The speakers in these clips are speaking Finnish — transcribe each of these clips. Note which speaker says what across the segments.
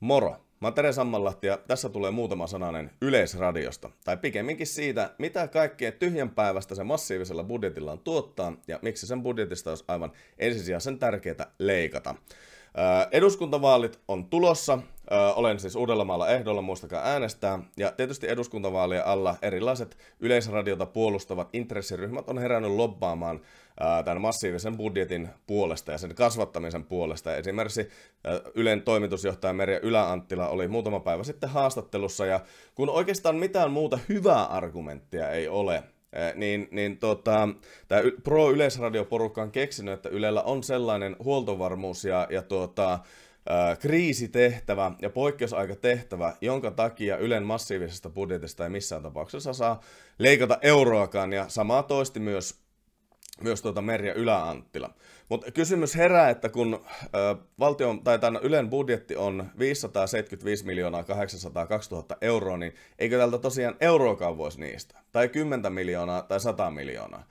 Speaker 1: Moro! Mä oon Tere Sammanlahti ja tässä tulee muutama sananen Yleisradiosta, tai pikemminkin siitä, mitä kaikkea tyhjän päivästä se massiivisella budjetilla on tuottaa ja miksi sen budjetista olisi aivan ensisijaisen tärkeää leikata. Eduskuntavaalit on tulossa Ö, olen siis Uudellamaalla ehdolla, muistakaa äänestää. Ja tietysti eduskuntavaalien alla erilaiset yleisradiota puolustavat intressiryhmät on herännyt lobbaamaan tämän massiivisen budjetin puolesta ja sen kasvattamisen puolesta. Esimerkiksi Ylen toimitusjohtaja Merja Yläanttila oli muutama päivä sitten haastattelussa, ja kun oikeastaan mitään muuta hyvää argumenttia ei ole, niin, niin tota, tämä pro Yleisradio-porukka on keksinyt, että Ylellä on sellainen huoltovarmuus ja, ja tota, kriisitehtävä ja poikkeusaikatehtävä, jonka takia Ylen massiivisesta budjetista ei missään tapauksessa saa leikata euroakaan, ja samaa toisti myös, myös tuota Merja Yläanttila. Mutta kysymys herää, että kun ö, valtion, tai tämän Ylen budjetti on 575 miljoonaa 802 000 euroa, niin eikö tältä tosiaan euroakaan voisi niistä? Tai 10 miljoonaa tai 100 miljoonaa?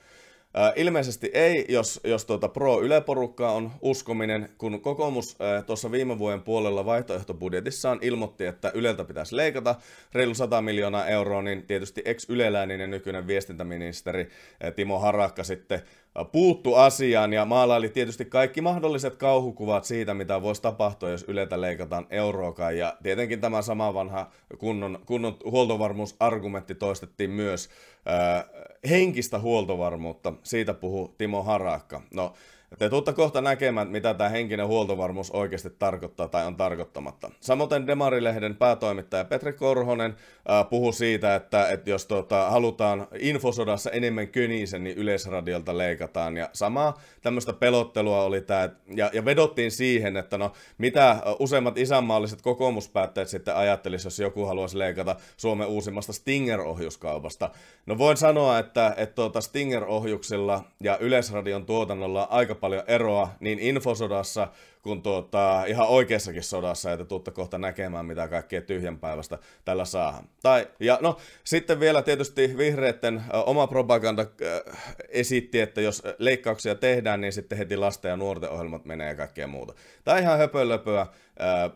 Speaker 1: ilmeisesti ei, jos, jos tuota pro-yleporukkaa on uskominen, kun kokoomus tuossa viime vuoden puolella vaihtoehtobudjetissaan ilmoitti, että Yleltä pitäisi leikata reilu 100 miljoonaa euroa, niin tietysti ex-yleläinen ja nykyinen viestintäministeri Timo Harakka sitten puuttu asiaan ja maalaili tietysti kaikki mahdolliset kauhukuvat siitä, mitä voisi tapahtua, jos Yleltä leikataan euroakaan. Ja tietenkin tämä sama vanha kunnon, kunnon huoltovarmuusargumentti toistettiin myös äh, henkistä huoltovarmuutta. Siitä puhuu Timo Harakka. No, te tuutte kohta näkemään, mitä tämä henkinen huoltovarmuus oikeasti tarkoittaa tai on tarkoittamatta. Samoin Demarilehden päätoimittaja Petri Korhonen äh, puhuu siitä, että, että jos tota, halutaan infosodassa enemmän könisen, niin yleisradiolta leikataan. Ja samaa tämmöistä pelottelua oli tämä, ja, ja vedottiin siihen, että no mitä useimmat isänmaalliset kokoomuspäättäjät sitten ajattelisi, jos joku haluaisi leikata Suomen uusimmasta Stinger-ohjuskaupasta. No voin sanoa, että, että tuota Stinger-ohjuksilla ja Yleisradion tuotannolla on aika paljon eroa, niin infosodassa kun tuota, ihan oikeassakin sodassa, että tuutte kohta näkemään mitä kaikkea tyhjänpäivästä tällä saadaan. Tai, ja no, sitten vielä tietysti vihreiden oma propaganda äh, esitti, että jos leikkauksia tehdään, niin sitten heti lasten ja nuorten ohjelmat menee ja kaikkea muuta. Tämä ihan höpölöpöä, äh,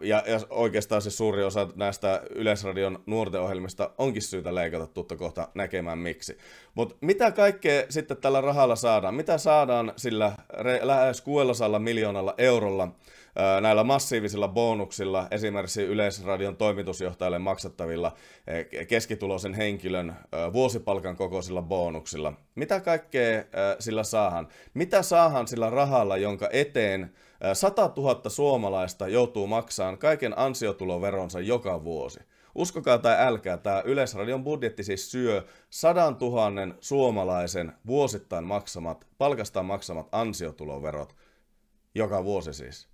Speaker 1: ja, ja oikeastaan siis suuri osa näistä Yleisradion nuorten ohjelmista onkin syytä leikata, tuutta kohta näkemään miksi. Mutta mitä kaikkea sitten tällä rahalla saadaan? Mitä saadaan sillä re- lähes 600 miljoonalla eurolla, näillä massiivisilla bonuksilla, esimerkiksi Yleisradion toimitusjohtajalle maksettavilla e, keskituloisen henkilön vuosipalkan kokoisilla bonuksilla. Mitä kaikkea sillä saahan? Mitä saahan sillä rahalla, jonka eteen 100 000 suomalaista joutuu maksaan kaiken ansiotuloveronsa joka vuosi? Uskokaa tai älkää, tämä Yleisradion budjetti siis syö 100 000 suomalaisen vuosittain maksamat, palkastaan maksamat ansiotuloverot joka vuosi siis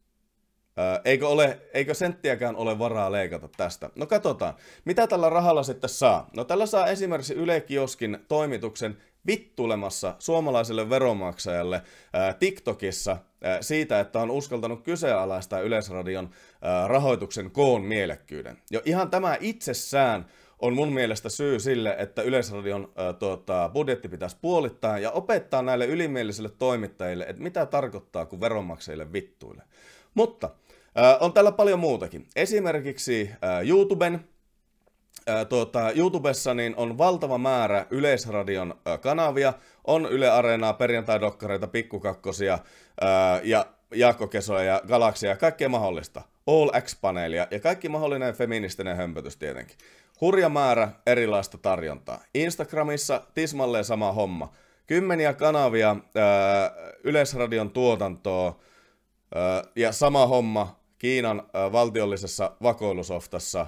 Speaker 1: eikö, ole, eikö senttiäkään ole varaa leikata tästä? No katsotaan. Mitä tällä rahalla sitten saa? No tällä saa esimerkiksi Yle Kioskin toimituksen vittulemassa suomalaiselle veromaksajalle äh, TikTokissa äh, siitä, että on uskaltanut kyseenalaistaa Yleisradion äh, rahoituksen koon mielekkyyden. Jo ihan tämä itsessään on mun mielestä syy sille, että Yleisradion äh, tuota, budjetti pitäisi puolittaa ja opettaa näille ylimielisille toimittajille, että mitä tarkoittaa, kun veronmaksajille vittuille. Mutta on täällä paljon muutakin. Esimerkiksi YouTuben. Tuota, YouTubessa niin on valtava määrä Yleisradion kanavia, on Yle Areenaa, perjantai-dokkareita, pikkukakkosia ja Jaakko Kesoja ja Galaksia ja kaikkea mahdollista. All X-paneelia ja kaikki mahdollinen feministinen hömpötys tietenkin. Hurja määrä erilaista tarjontaa. Instagramissa tismalleen sama homma. Kymmeniä kanavia, ää, Yleisradion tuotantoa ää, ja sama homma Kiinan valtiollisessa vakoilusoftassa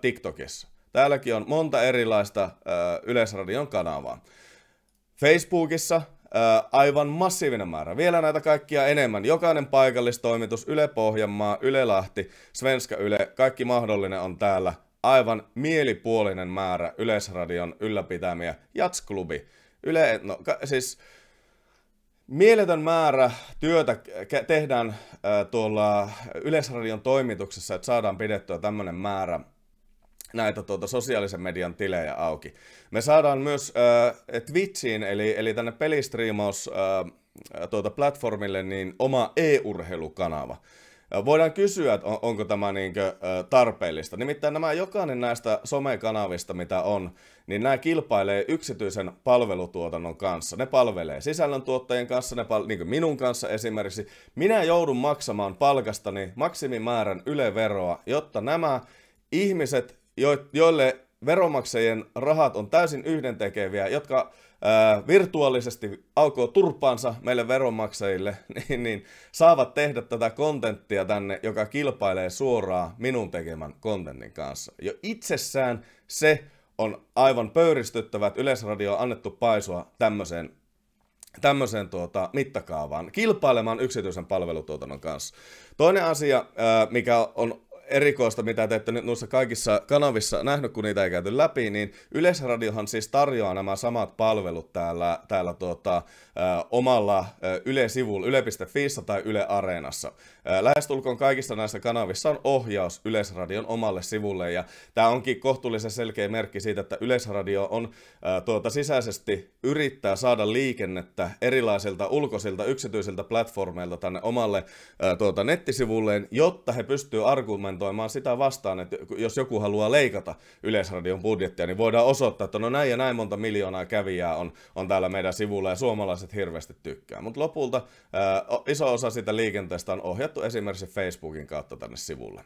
Speaker 1: TikTokissa. Täälläkin on monta erilaista Yleisradion kanavaa. Facebookissa aivan massiivinen määrä. Vielä näitä kaikkia enemmän. Jokainen paikallistoimitus, Yle Pohjanmaa, Yle Lahti, Svenska Yle, kaikki mahdollinen on täällä aivan mielipuolinen määrä Yleisradion ylläpitämiä jatsklubi. Yle, no, ka, siis Mieletön määrä työtä tehdään tuolla Yleisradion toimituksessa, että saadaan pidettyä tämmöinen määrä näitä tuota sosiaalisen median tilejä auki. Me saadaan myös äh, Twitchiin, eli, eli tänne pelistriimaus äh, tuota platformille, niin oma e-urheilukanava. Voidaan kysyä, että onko tämä niinkö tarpeellista. Nimittäin nämä jokainen näistä somekanavista, mitä on, niin nämä kilpailee yksityisen palvelutuotannon kanssa. Ne palvelee sisällöntuottajien kanssa, ne pal- niin kuin minun kanssa esimerkiksi. Minä joudun maksamaan palkastani maksimimäärän yleveroa, jotta nämä ihmiset, jo- joille veromaksajien rahat on täysin yhdentekeviä, jotka virtuaalisesti aukoo turpaansa meille veronmaksajille, niin, niin saavat tehdä tätä kontenttia tänne, joka kilpailee suoraan minun tekemän kontentin kanssa. Jo itsessään se on aivan pöyristyttävä, että Yleisradio on annettu paisua tämmöiseen tämmöiseen tuota, mittakaavaan, kilpailemaan yksityisen palvelutuotannon kanssa. Toinen asia, mikä on erikoista, mitä te ette nyt noissa kaikissa kanavissa nähnyt, kun niitä ei käyty läpi, niin Yleisradiohan siis tarjoaa nämä samat palvelut täällä, täällä tuota, ö, omalla ö, Yle-sivulla, tai Yle Areenassa. lähestulkoon kaikissa näissä kanavissa on ohjaus Yleisradion omalle sivulle, ja tämä onkin kohtuullisen selkeä merkki siitä, että Yleisradio on ö, tuota, sisäisesti yrittää saada liikennettä erilaisilta ulkoisilta yksityisiltä platformeilta tänne omalle ö, tuota, nettisivulleen, jotta he pystyvät argumentoimaan argumentoimaan sitä vastaan, että jos joku haluaa leikata Yleisradion budjettia, niin voidaan osoittaa, että no näin ja näin monta miljoonaa kävijää on, on täällä meidän sivulla ja suomalaiset hirveästi tykkää. Mutta lopulta ää, iso osa sitä liikenteestä on ohjattu esimerkiksi Facebookin kautta tänne sivulle.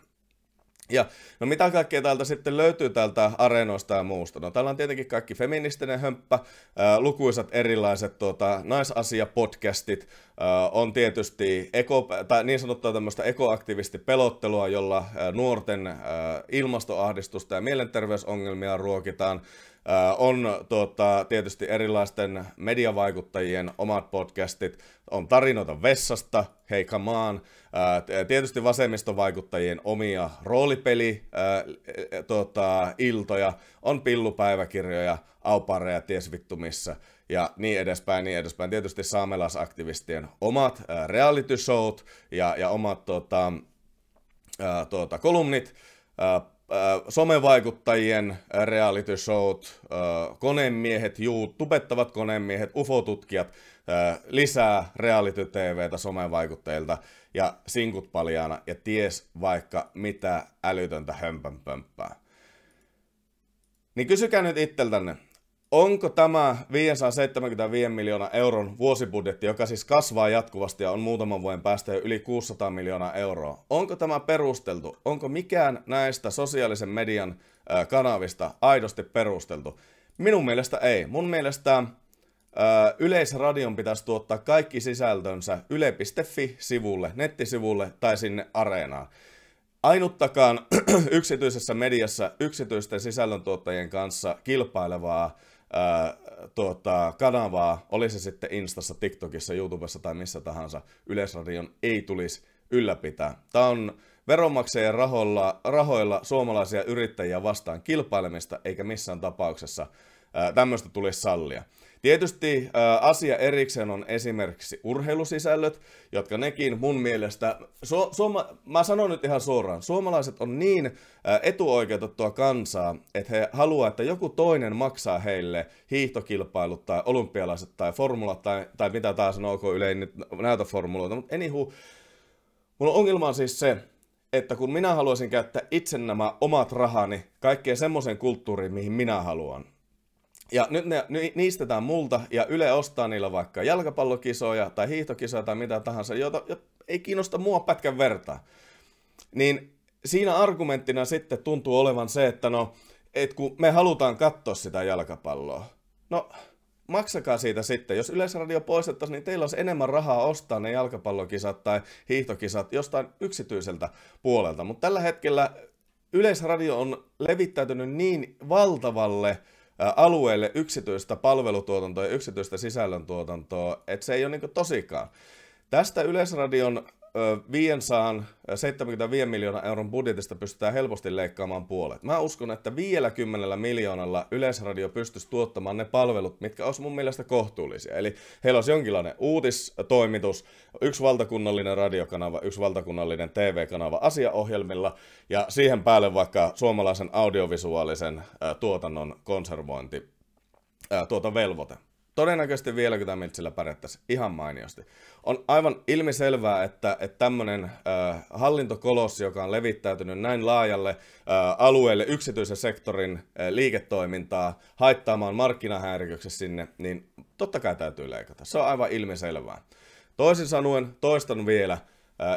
Speaker 1: Ja no mitä kaikkea täältä sitten löytyy täältä areenoista ja muusta? No täällä on tietenkin kaikki feministinen hömppä, ää, lukuisat erilaiset tuota, naisasiapodcastit, ää, on tietysti eko, tai niin sanottua tämmöistä ekoaktivistipelottelua, jolla ää, nuorten ää, ilmastoahdistusta ja mielenterveysongelmia ruokitaan. On tuota, tietysti erilaisten mediavaikuttajien omat podcastit, on tarinoita vessasta, hei kamaan. Tietysti vasemmistovaikuttajien omia roolipeli e, tuota, iltoja, on pillupäiväkirjoja, aupareja, ties vittu missä ja niin edespäin, niin edespäin. Tietysti saamelaisaktivistien omat reality showt ja, ja omat tuota, tuota, kolumnit, somevaikuttajien reality showt, konemiehet, tubettavat konemiehet, ufotutkijat, lisää reality TVtä somevaikuttajilta ja sinkut paljaana ja ties vaikka mitä älytöntä hömpänpömppää. Niin kysykää nyt itseltänne, Onko tämä 575 miljoonaa euron vuosibudjetti, joka siis kasvaa jatkuvasti ja on muutaman vuoden päästä jo yli 600 miljoonaa euroa, onko tämä perusteltu? Onko mikään näistä sosiaalisen median kanavista aidosti perusteltu? Minun mielestä ei. Mun mielestä Yleisradion pitäisi tuottaa kaikki sisältönsä yle.fi-sivulle, nettisivulle tai sinne areenaan. Ainuttakaan yksityisessä mediassa yksityisten sisällöntuottajien kanssa kilpailevaa ää, tuota, kanavaa, oli se sitten Instassa, TikTokissa, YouTubessa tai missä tahansa, Yleisradion ei tulisi ylläpitää. Tämä on veronmaksajien rahoilla, rahoilla suomalaisia yrittäjiä vastaan kilpailemista, eikä missään tapauksessa ää, tämmöistä tulisi sallia. Tietysti ää, asia erikseen on esimerkiksi urheilusisällöt, jotka nekin mun mielestä, su- suoma- mä sanon nyt ihan suoraan, suomalaiset on niin ää, etuoikeutettua kansaa, että he haluaa, että joku toinen maksaa heille hiihtokilpailut tai olympialaiset tai formulat tai, tai mitä taas on OK, yleinen nyt näytä formuloita, mutta anywho, mulla ongelma on siis se, että kun minä haluaisin käyttää itse nämä omat rahani kaikkeen semmoisen kulttuuriin, mihin minä haluan, ja nyt ne, ni, niistetään multa ja Yle ostaa niillä vaikka jalkapallokisoja tai hiihtokisoja tai mitä tahansa, jota, jota ei kiinnosta mua pätkän vertaa. Niin siinä argumenttina sitten tuntuu olevan se, että no, et kun me halutaan katsoa sitä jalkapalloa. No, maksakaa siitä sitten. Jos Yleisradio poistettaisiin, niin teillä olisi enemmän rahaa ostaa ne jalkapallokisat tai hiihtokisat jostain yksityiseltä puolelta. Mutta tällä hetkellä Yleisradio on levittäytynyt niin valtavalle alueelle yksityistä palvelutuotantoa ja yksityistä sisällöntuotantoa, että se ei ole niin tosikaan. Tästä Yleisradion 500, 75 miljoonaa euron budjetista pystytään helposti leikkaamaan puolet. Mä uskon, että vielä kymmenellä miljoonalla Yleisradio pystyisi tuottamaan ne palvelut, mitkä olisi mun mielestä kohtuullisia. Eli heillä olisi jonkinlainen uutistoimitus, yksi valtakunnallinen radiokanava, yksi valtakunnallinen TV-kanava asiaohjelmilla ja siihen päälle vaikka suomalaisen audiovisuaalisen tuotannon konservointi, tuota velvoite todennäköisesti vielä Mitchellä pärjättäisi ihan mainiosti. On aivan ilmiselvää, että, että tämmöinen äh, hallintokolossi, joka on levittäytynyt näin laajalle äh, alueelle yksityisen sektorin äh, liiketoimintaa haittaamaan markkinahäiriköksi sinne, niin totta kai täytyy leikata. Se on aivan ilmiselvää. Toisin sanoen, toistan vielä,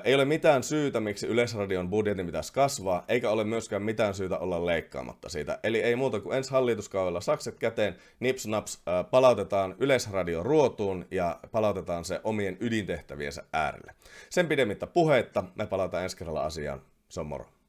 Speaker 1: ei ole mitään syytä, miksi Yleisradion budjetin pitäisi kasvaa, eikä ole myöskään mitään syytä olla leikkaamatta siitä. Eli ei muuta kuin ensi hallituskaudella sakset käteen, nips naps, palautetaan Yleisradio ruotuun ja palautetaan se omien ydintehtäviensä äärelle. Sen pidemmittä puheitta, me palataan ensi kerralla asiaan. Se on moro.